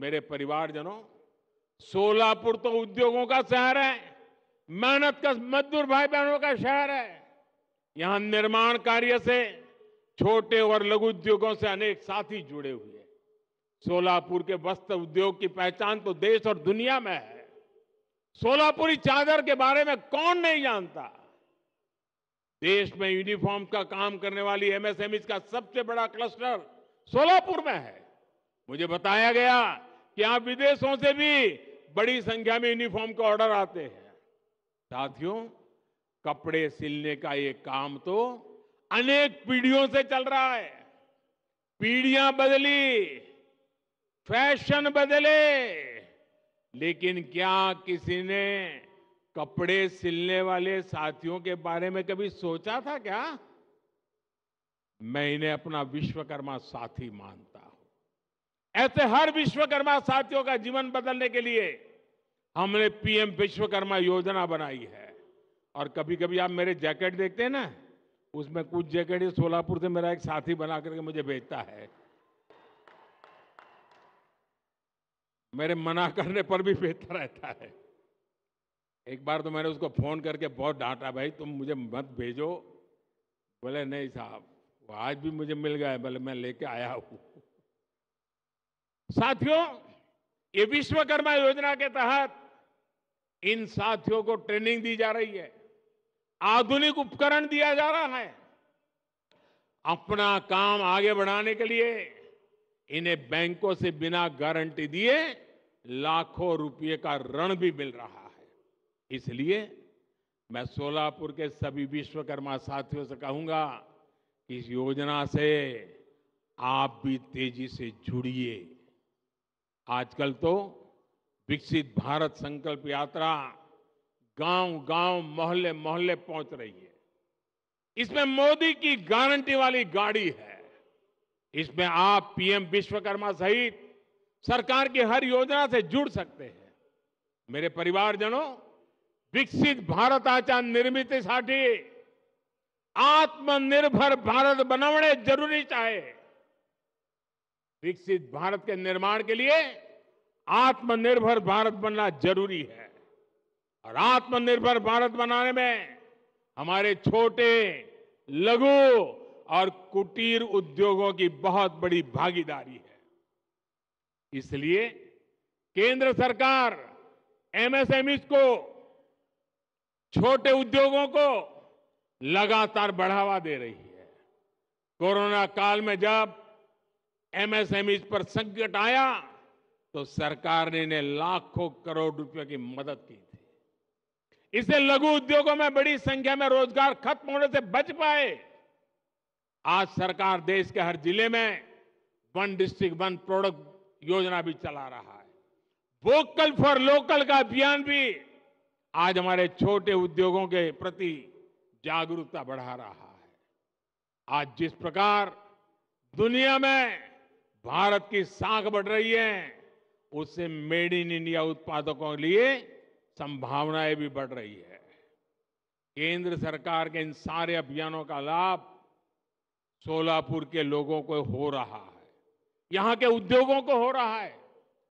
मेरे परिवारजनों सोलापुर तो उद्योगों का शहर है मेहनत का मजदूर भाई बहनों का शहर है यहां निर्माण कार्य से छोटे और लघु उद्योगों से अनेक साथी जुड़े हुए हैं सोलापुर के वस्त्र उद्योग की पहचान तो देश और दुनिया में है सोलापुरी चादर के बारे में कौन नहीं जानता देश में यूनिफॉर्म का काम करने वाली एमएसएमई e का सबसे बड़ा क्लस्टर सोलापुर में है मुझे बताया गया आप विदेशों से भी बड़ी संख्या में यूनिफॉर्म के ऑर्डर आते हैं साथियों कपड़े सिलने का ये काम तो अनेक पीढ़ियों से चल रहा है पीढ़ियां बदली फैशन बदले लेकिन क्या किसी ने कपड़े सिलने वाले साथियों के बारे में कभी सोचा था क्या मैं इन्हें अपना विश्वकर्मा साथी मानता ऐसे हर विश्वकर्मा साथियों का जीवन बदलने के लिए हमने पीएम विश्वकर्मा योजना बनाई है और कभी कभी आप मेरे जैकेट देखते हैं ना उसमें कुछ जैकेट सोलापुर से मेरा एक साथी बना करके मुझे भेजता है मेरे मना करने पर भी भेजता रहता है एक बार तो मैंने उसको फोन करके बहुत डांटा भाई तुम मुझे मत भेजो बोले नहीं साहब वो आज भी मुझे मिल गया है बोले मैं लेके आया हूं साथियों ये विश्वकर्मा योजना के तहत इन साथियों को ट्रेनिंग दी जा रही है आधुनिक उपकरण दिया जा रहा है अपना काम आगे बढ़ाने के लिए इन्हें बैंकों से बिना गारंटी दिए लाखों रुपए का ऋण भी मिल रहा है इसलिए मैं सोलापुर के सभी विश्वकर्मा साथियों से कहूंगा कि इस योजना से आप भी तेजी से जुड़िए आजकल तो विकसित भारत संकल्प यात्रा गांव गांव मोहल्ले मोहल्ले पहुंच रही है इसमें मोदी की गारंटी वाली गाड़ी है इसमें आप पीएम विश्वकर्मा सहित सरकार की हर योजना से जुड़ सकते हैं मेरे परिवारजनों विकसित भारत आचार निर्मित साठी आत्मनिर्भर भारत बनवणे जरूरी आहे विकसित भारत के निर्माण के लिए आत्मनिर्भर भारत बनना जरूरी है और आत्मनिर्भर भारत बनाने में हमारे छोटे लघु और कुटीर उद्योगों की बहुत बड़ी भागीदारी है इसलिए केंद्र सरकार एमएसएमई को छोटे उद्योगों को लगातार बढ़ावा दे रही है कोरोना काल में जब एमएसएमई e पर संकट आया तो सरकार ने इन्हें लाखों करोड़ रुपये की मदद की थी इससे लघु उद्योगों में बड़ी संख्या में रोजगार खत्म होने से बच पाए आज सरकार देश के हर जिले में वन डिस्ट्रिक्ट वन प्रोडक्ट योजना भी चला रहा है वोकल फॉर लोकल का अभियान भी आज हमारे छोटे उद्योगों के प्रति जागरूकता बढ़ा रहा है आज जिस प्रकार दुनिया में भारत की साख बढ़ रही है उससे मेड इन इंडिया उत्पादकों के लिए संभावनाएं भी बढ़ रही है केंद्र सरकार के इन सारे अभियानों का लाभ सोलापुर के लोगों को हो रहा है यहां के उद्योगों को हो रहा है